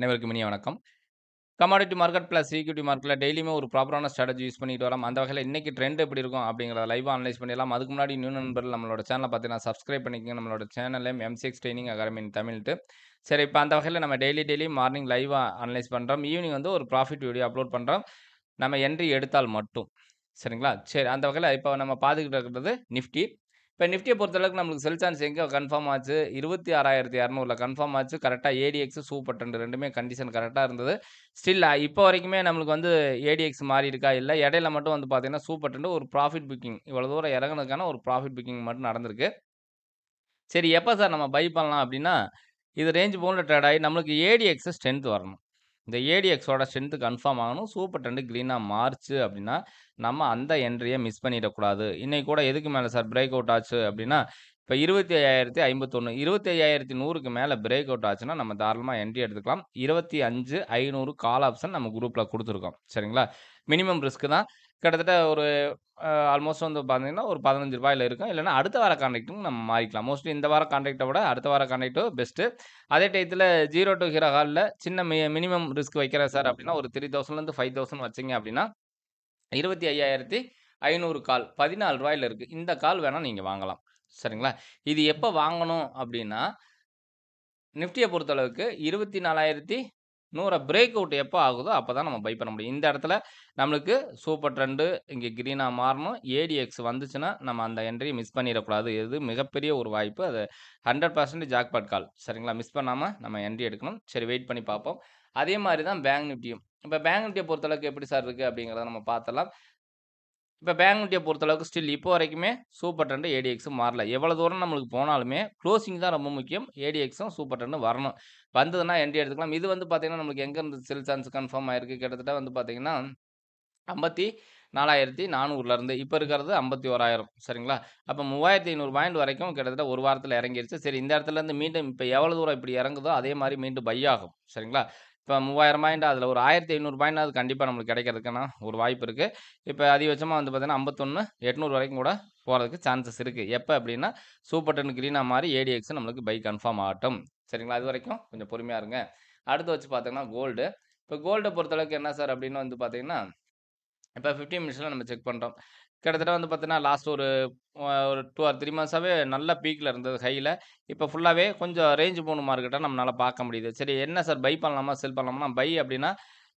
அனைவருக்கும் இனிய வணக்கம் கமாடிட்டி மார்க்கெட் ப்ளஸ் ஈக்விட்டி மார்க்கெட்டில் டெய்லியுமே ஒரு ப்ராப்பரான ஸ்ட்ராட்டஜி யூஸ் பண்ணிட்டு வரலாம் அந்த வகையில் இன்றைக்கி ட்ரெண்ட் எப்படி இருக்கும் அப்படிங்கிறத லைவாக அனலைஸ் பண்ணிடலாம் அதுக்கு முன்னாடி நியூ நண்பர்கள் நம்மளோட சேனலை பார்த்தீங்கன்னா சப்ஸ்கிரைப் பண்ணிக்கங்க நம்மளோட சேனல் எம்சிஎக்ஸ் ட்ரைனிங் அகாடமின் தமிழ்ட்டு சரி இப்போ அந்த வகையில் நம்ம டெய்லி டெய்லி மார்னிங் லைவாக அனலைஸ் பண்ணுறோம் ஈவினிங் வந்து ஒரு ப்ராஃபிட் வீடியோ அப்லோட் பண்ணுறோம் நம்ம என்ட்ரி எடுத்தால் மட்டும் சரிங்களா சரி அந்த வகையில் இப்போ நம்ம பார்த்துக்கிட்டு இருக்கிறது நிஃப்டி இப்போ நிஃப்டியை பொறுத்தளவுக்கு நம்மளுக்கு செல் சான்ஸ் எங்கே கன்ஃபார்ம் ஆச்சு இருபத்தி ஆறாயிரத்தி இரநூறுல கன்ஃபார்ம் ஆச்சு கரெக்டாக ஏடிஎக்ஸ் சூப்பர் டென் ரெண்டுமே கண்டிஷன் கரெக்டாக இருந்தது ஸ்டில் இப்போ வரைக்குமே நம்மளுக்கு வந்து ஏடிஎக்ஸ் மாறி இருக்கா இல்லை இடையில மட்டும் வந்து பார்த்தீங்கன்னா சூப்பர் டென் ஒரு ப்ராஃபிட் புக்கிங் இவ்வளோ தூரம் இறங்கினதுக்கான ஒரு ப்ராஃபிட் புக்கிங் மட்டும் நடந்திருக்கு சரி எப்போ சார் நம்ம பை பண்ணலாம் அப்படின்னா இது ரேஞ்ச் போன்ற ட்ரேட் ஆகி நம்மளுக்கு ஏடிஎக்ஸ் ஸ்ட்ரென்த் வரணும் இந்த ஏடிஎக்ஸோட ஸ்ட்ரென்த்து கன்ஃபார்ம் ஆகணும் சூப்பர் ட்ரெண்டு க்ளீனாக மாறுச்சு அப்படின்னா நம்ம அந்த என்ட்ரியை மிஸ் பண்ணிடக்கூடாது இன்றைக்கி கூட எதுக்கு மேலே சார் பிரேக் அவுட் ஆச்சு அப்படின்னா இப்போ இருபத்தி ஐயாயிரத்தி ஐம்பத்தொன்று இருபத்தி ஐயாயிரத்தி நூறுக்கு மேலே பிரேக் அவுட் ஆச்சுன்னா நம்ம தாராளமாக என்ட்ரி எடுத்துக்கலாம் இருபத்தி அஞ்சு ஐநூறு கால் ஆப்ஷன் நம்ம குரூப்பில் கொடுத்துருக்கோம் சரிங்களா மினிமம் ரிஸ்க்கு தான் கிட்டத்தட்ட ஒரு ஆல்மோஸ்ட் வந்து பார்த்தீங்கன்னா ஒரு பதினஞ்சு ரூபாயில் இருக்கும் இல்லைனா அடுத்த வார கான்ட்ராக்ட்டும் நம்ம மாறிக்கலாம் மோஸ்ட்லி இந்த வார கான்டாக்டை விட அடுத்த வார கான்டாக்டும் பெஸ்ட்டு அதே டயத்தில் ஜீரோ டூ ஹீரோ ஹாலில் சின்ன மி மினிமம் ரிஸ்க் வைக்கிறேன் சார் அப்படின்னா ஒரு த்ரீ தௌசண்ட்லேருந்து ஃபைவ் தௌசண்ட் வச்சிங்க அப்படின்னா இருபத்தி ஐயாயிரத்தி ஐநூறு கால் பதினாலு ரூபாயில் இருக்குது இந்த கால் வேணால் நீங்கள் வாங்கலாம் சரிங்களா இது எப்போ வாங்கணும் அப்படின்னா நிஃப்டியை பொறுத்தளவுக்கு இருபத்தி நாலாயிரத்தி நூறை பிரேக் அவுட் எப்போ ஆகுதோ அப்போ தான் நம்ம பை பண்ண முடியும் இந்த இடத்துல நம்மளுக்கு சூப்பர் ட்ரெண்டு இங்கே க்ரீனாக மாறணும் ஏடிஎக்ஸ் வந்துச்சுன்னா நம்ம அந்த என்ட்ரியை மிஸ் பண்ணிடக்கூடாது இது மிகப்பெரிய ஒரு வாய்ப்பு அது ஹண்ட்ரட் பர்சன்ட் ஜாக்பாட் கால் சரிங்களா மிஸ் பண்ணாமல் நம்ம என்ட்ரி எடுக்கணும் சரி வெயிட் பண்ணி பார்ப்போம் அதே மாதிரி தான் பேங்க் நிஃப்டியும் இப்போ பேங்க் நிஃப்டியை பொறுத்தளவுக்கு எப்படி சார் இருக்குது அப்படிங்கிறத நம்ம பார்த்தலாம் இப்போ பேங்க் நிஃப்டியை பொறுத்தளவுக்கு ஸ்டில் இப்போ வரைக்குமே சூப்பர் ட்ரெண்டு ஏடிஎக்ஸும் மாறல எவ்வளோ தூரம் நம்மளுக்கு போனாலுமே க்ளோசிங் தான் ரொம்ப முக்கியம் ஏடிஎக்ஸும் சூப்பர் ட்ரெண்டு வரணும் வந்ததுன்னா என்டி எடுத்துக்கலாம் இது வந்து பார்த்திங்கன்னா நம்மளுக்கு எங்கேருந்து செல் சான்ஸ் கன்ஃபார்ம் ஆயிருக்கு கிட்டத்தட்ட வந்து பார்த்திங்கன்னா ஐம்பத்தி நாலாயிரத்தி நானூறுலேருந்து இப்போ இருக்கிறது ஐம்பத்தி ஓராயிரம் சரிங்களா அப்போ மூவாயிரத்தி ஐநூறு பாயிண்ட் வரைக்கும் கிட்டத்தட்ட ஒரு வாரத்தில் இறங்கிருச்சு சரி இந்த இடத்துலேருந்து மீண்டும் இப்போ எவ்வளோ தூரம் இப்படி இறங்குதோ அதே மாதிரி மீண்டும் பை ஆகும் சரிங்களா இப்போ மூவாயிரம் பாயிண்ட் அதில் ஒரு ஆயிரத்தி ஐநூறு பாயிண்ட் அது கண்டிப்பாக நம்மளுக்கு கிடைக்கிறதுக்குன்னா ஒரு வாய்ப்பு இருக்குது இப்போ அதிகபட்சமாக வந்து பார்த்தீங்கன்னா ஐம்பத்தொன்று எட்நூறு வரைக்கும் கூட போகிறதுக்கு சான்சஸ் இருக்குது எப்போ அப்படின்னா சூப்பர் டென் க்ரீனாக மாதிரி ஏடிஎக்ஸ் நம்மளுக்கு பை கன்ஃபார்ம் ஆகட்டும் சரிங்களா அது வரைக்கும் கொஞ்சம் பொறுமையாக இருங்க அடுத்து வச்சு பார்த்தீங்கன்னா கோல்டு இப்போ கோல்டை பொறுத்தளவுக்கு என்ன சார் அப்படின்னு வந்து பார்த்தீங்கன்னா இப்போ ஃபிஃப்டின் மினிட்ஸில் நம்ம செக் பண்ணுறோம் கிட்டத்தட்ட வந்து பார்த்தீங்கன்னா லாஸ்ட் ஒரு ஒரு டூ ஆர் த்ரீ மந்த்ஸாகவே நல்ல பீக்கில் இருந்தது ஹையில் இப்போ ஃபுல்லாகவே கொஞ்சம் ரேஞ்சு போன மார்க்கெட்டாக நம்மளால் பார்க்க முடியுது சரி என்ன சார் பை பண்ணலாமா செல் பண்ணலாமா பை அப்படின்னா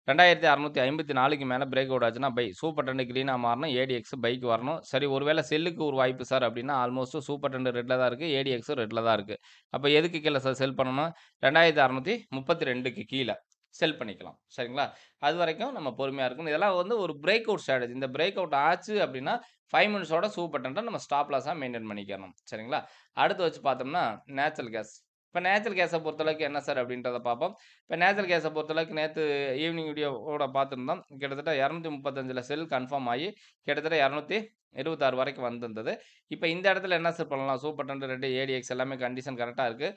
ரெண்டாயிரத்தி அறநூற்றி ஐம்பத்தி நாலுக்கு மேலே பிரேக் அவுட் ஆச்சுன்னா பை சூப்பர் டெண்டு க்ளீனாக மாறணும் ஏடிஎக்ஸ் பைக் வரணும் சரி ஒருவேளை செல்லுக்கு ஒரு வாய்ப்பு சார் அப்படின்னா ஆல்மோஸ்ட் சூப்பர் டெண்டு ரெட்டில் தான் இருக்குது ஏடிஎக்ஸும் ரெட்டில் தான் இருக்குது அப்போ எதுக்கு கீழே சார் செல் பண்ணணும் ரெண்டாயிரத்தி அறநூற்றி முப்பத்தி ரெண்டுக்கு கீழே செல் பண்ணிக்கலாம் சரிங்களா அது வரைக்கும் நம்ம பொறுமையாக இருக்கணும் இதெல்லாம் வந்து ஒரு பிரேக் அவுட் ஸ்ட்ராட்டஜி இந்த பிரேக் அவுட் ஆச்சு அப்படின்னா ஃபைவ் மினிட்ஸோட சூ பட்டன்ட்டு நம்ம ஸ்டாப் லாஸாக மெயின்டைன் பண்ணிக்கணும் சரிங்களா அடுத்து வச்சு பார்த்தோம்னா நேச்சுரல் கேஸ் இப்போ நேச்சுரல் கேஸை பொறுத்தளவுக்கு என்ன சார் அப்படின்றத பார்ப்போம் இப்போ நேச்சுரல் கேஸை பொறுத்தளவுக்கு நேற்று ஈவினிங் வீடியோவோட பார்த்துருந்தோம் கிட்டத்தட்ட இரநூத்தி முப்பத்தஞ்சில் செல் கன்ஃபார்ம் ஆகி கிட்டத்தட்ட இரநூத்தி இருபத்தாறு வரைக்கும் வந்திருந்தது இப்போ இந்த இடத்துல என்ன சார் பண்ணலாம் சூப்பர் டென்ட் ரெண்டு ஏடிஎக்ஸ் எல்லாமே கண்டிஷன் கரெக்டாக இருக்குது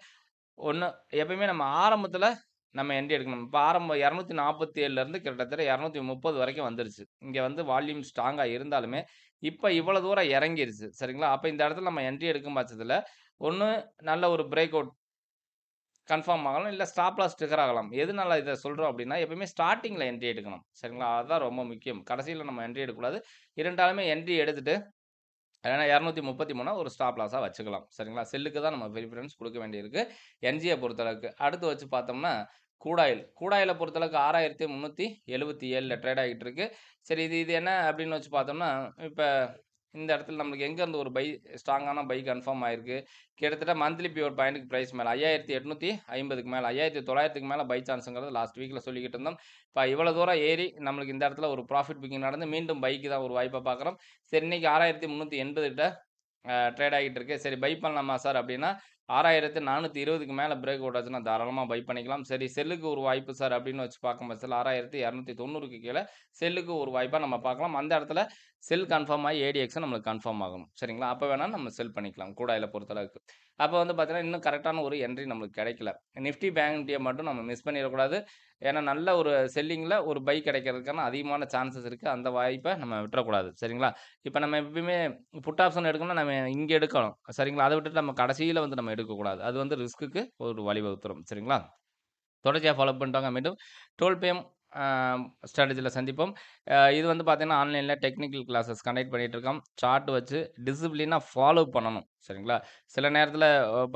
ஒன்று எப்பயுமே நம்ம ஆரம்பத்தில் நம்ம என்ட்ரி எடுக்கணும் இப்போ ஆரம்ப இரநூத்தி நாற்பத்தி ஏழுலேருந்து கிட்டத்தட்ட இரநூத்தி முப்பது வரைக்கும் வந்துருச்சு இங்கே வந்து வால்யூம் ஸ்ட்ராங்காக இருந்தாலுமே இப்போ இவ்வளோ தூரம் இறங்கிருச்சு சரிங்களா அப்போ இந்த இடத்துல நம்ம என்ட்ரி எடுக்கும் பட்சத்தில் ஒன்று நல்ல ஒரு பிரேக் அவுட் கன்ஃபார்ம் ஆகலாம் இல்லை ஸ்டாப் ஸ்டிக்கர் ஆகலாம் ஆகலாம் நல்லா இதை சொல்கிறோம் அப்படின்னா எப்பயுமே ஸ்டார்டிங்கில் என்ட்ரி எடுக்கணும் சரிங்களா அதுதான் ரொம்ப முக்கியம் கடைசியில் நம்ம என்ட்ரி எடுக்கக்கூடாது இரண்டாலுமே என்ட்ரி எடுத்துகிட்டு ஏன்னா இரநூத்தி முப்பத்தி மூணாக ஒரு ஸ்டாப் லாஸாக வச்சுக்கலாம் சரிங்களா செல்லுக்கு தான் நம்ம ப்ரிஃபரன்ஸ் கொடுக்க வேண்டியிருக்கு என்ஜியை பொறுத்தளவுக்கு அடுத்து வச்சு பார்த்தோம்னா கூடாயில் கூடாயில் பொறுத்தளவுக்கு ஆறாயிரத்தி முந்நூற்றி எழுபத்தி ஏழில் ட்ரேட் ஆகிட்டு இருக்கு சரி இது இது என்ன அப்படின்னு வச்சு பார்த்தோம்னா இப்போ இந்த இடத்துல நம்மளுக்கு எங்கேருந்து ஒரு பை ஸ்ட்ராங்கான பை கன்ஃபார்ம் ஆயிருக்கு கிட்டத்தட்ட மந்த்லி பியூர் பாயிண்ட்க்கு ப்ரைஸ் மேலே ஐயாயிரத்தி எட்நூற்றி ஐம்பதுக்கு மேலே ஐயாயிரத்தி தொள்ளாயிரத்துக்கு மேலே பை சான்ஸுங்கிறது லாஸ்ட் வீக்கில் சொல்லிக்கிட்டு இருந்தோம் இப்போ இவ்வளோ தூரம் ஏறி நம்மளுக்கு இந்த இடத்துல ஒரு ப்ராஃபிட் புக்கிங் நடந்து மீண்டும் பைக்கு தான் ஒரு வாய்ப்பாக பார்க்குறோம் சரி இன்றைக்கி ஆறாயிரத்தி முந்நூற்றி எண்பதுகிட்ட ட்ரேட் ஆகிட்டு இருக்கு சரி பை பண்ணலாமா சார் அப்படின்னா ஆறாயிரத்து நானூற்றி இருபதுக்கு மேலே பிரேக் ஓடாச்சுன்னா தாராளமாக பை பண்ணிக்கலாம் சரி செல்லுக்கு ஒரு வாய்ப்பு சார் அப்படின்னு வச்சு பார்க்கும் பட்சத்தில் ஆறாயிரத்து இரநூத்தி தொண்ணூறுக்கு கீழே செல்லுக்கு ஒரு வாய்ப்பாக நம்ம பார்க்கலாம் அந்த இடத்துல செல் கன்ஃபார்ம் ஆகி ஏடிஎக்ஸை நம்மளுக்கு கன்ஃபார்ம் ஆகணும் சரிங்களா அப்போ வேணால் நம்ம செல் பண்ணிக்கலாம் கூடாயில் பொறுத்தளவுக்கு அப்போ வந்து பார்த்தீங்கன்னா இன்னும் கரெக்டான ஒரு என்ட்ரி நம்மளுக்கு கிடைக்கல நிஃப்டி பேங்க் நிஃப்டியை மட்டும் நம்ம மிஸ் பண்ணிடக்கூடாது ஏன்னா நல்ல ஒரு செல்லிங்கில் ஒரு பை கிடைக்கிறதுக்கான அதிகமான சான்சஸ் இருக்குது அந்த வாய்ப்பை நம்ம விட்டுறக்கூடாது சரிங்களா இப்போ நம்ம எப்பயுமே புட் ஆப்ஷன் எடுக்கணும்னா நம்ம இங்கே எடுக்கணும் சரிங்களா அதை விட்டுட்டு நம்ம கடைசியில் வந்து நம்ம எடுக்கக்கூடாது அது வந்து ரிஸ்க்குக்கு ஒரு வழிவகுத்துரும் சரிங்களா தொடர்ச்சியாக ஃபாலோ பண்ணிட்டாங்க மீண்டும் டோல் பேம் ஸ்ட்ராட்டஜியில் சந்திப்போம் இது வந்து பார்த்திங்கன்னா ஆன்லைனில் டெக்னிக்கல் கிளாஸஸ் கண்டக்ட் பண்ணிகிட்டு இருக்கோம் சார்ட் வச்சு டிசிப்ளினாக ஃபாலோ பண்ணணும் சரிங்களா சில நேரத்தில்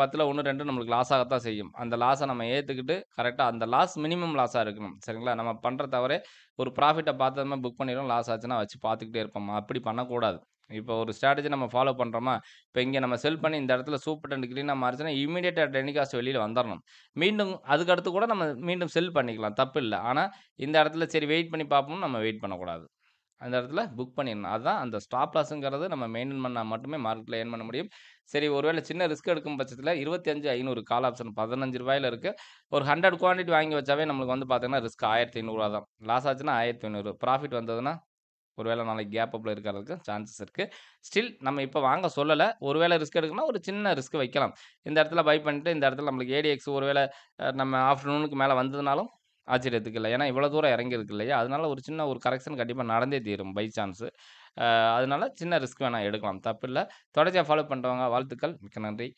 பத்தில் ஒன்று ரெண்டு நம்மளுக்கு லாஸ் ஆகத்தான் செய்யும் அந்த லாஸை நம்ம ஏற்றுக்கிட்டு கரெக்டாக அந்த லாஸ் மினிமம் லாஸாக இருக்கணும் சரிங்களா நம்ம பண்ணுற தவிர ஒரு ப்ராஃபிட்டை பார்த்ததுமே புக் பண்ணிடும் லாஸ் ஆச்சுன்னா வச்சு பார்த்துக்கிட்டே இருப்போம் அப்படி பண்ணக்கூடாது இப்போ ஒரு ஸ்ட்ராட்டஜி நம்ம ஃபாலோ பண்ணுறோமா இப்போ இங்கே நம்ம செல் பண்ணி இந்த இடத்துல சூப்பர் டென் க்ளீனாக மாறிச்சுன்னா இமீடியட்டாக டெனிகாஸ்ட் வெளியில் வந்துடணும் மீண்டும் அதுக்கடுத்து கூட நம்ம மீண்டும் செல் பண்ணிக்கலாம் தப்பு இல்லை ஆனால் இந்த இடத்துல சரி வெயிட் பண்ணி பார்ப்போம் நம்ம வெயிட் பண்ணக்கூடாது அந்த இடத்துல புக் பண்ணிடணும் அதுதான் அந்த ஸ்டாப் லாஸுங்கிறது நம்ம மெயின்டைன் பண்ணால் மட்டுமே மார்க்கெட்டில் ஏன் பண்ண முடியும் சரி ஒருவேளை சின்ன ரிஸ்க் எடுக்கும் பட்சத்தில் இருபத்தி அஞ்சு ஐநூறு கால் ஆப்ஷன் பதினஞ்சு ரூபாயில் இருக்குது ஒரு ஹண்ட்ரட் குவான்டிட்டி வாங்கி வச்சாவே நம்மளுக்கு வந்து பார்த்தீங்கன்னா ரிஸ்க் ஆயிரத்தி ஐநூறுரூவா தான் லாஸ் ஆச்சுன்னா ஆயிரத்தி ஐநூறு ப்ராஃபிட் வந்ததுன்னா ஒருவேளை நாளைக்கு கேப் அப்பில் இருக்கிறதுக்கு சான்சஸ் இருக்குது ஸ்டில் நம்ம இப்போ வாங்க சொல்லலை ஒருவேளை ரிஸ்க் எடுக்கணும்னா ஒரு சின்ன ரிஸ்க் வைக்கலாம் இந்த இடத்துல பை பண்ணிட்டு இந்த இடத்துல நம்மளுக்கு ஏடிஎக்ஸ் ஒருவேளை நம்ம ஆஃப்டர்நூனுக்கு மேலே வந்ததுனாலும் ஆச்சரியத்துக்கு இல்லை ஏன்னா இவ்வளோ தூரம் இறங்கியிருக்கு இல்லையா அதனால் ஒரு சின்ன ஒரு கரெக்ஷன் கண்டிப்பாக நடந்தே தீரும் பை சான்ஸு அதனால சின்ன ரிஸ்க் வேணால் எடுக்கலாம் தப்பு இல்லை தொடர்ச்சியாக ஃபாலோ பண்ணுறவங்க வாழ்த்துக்கள் மிக்க நன்றி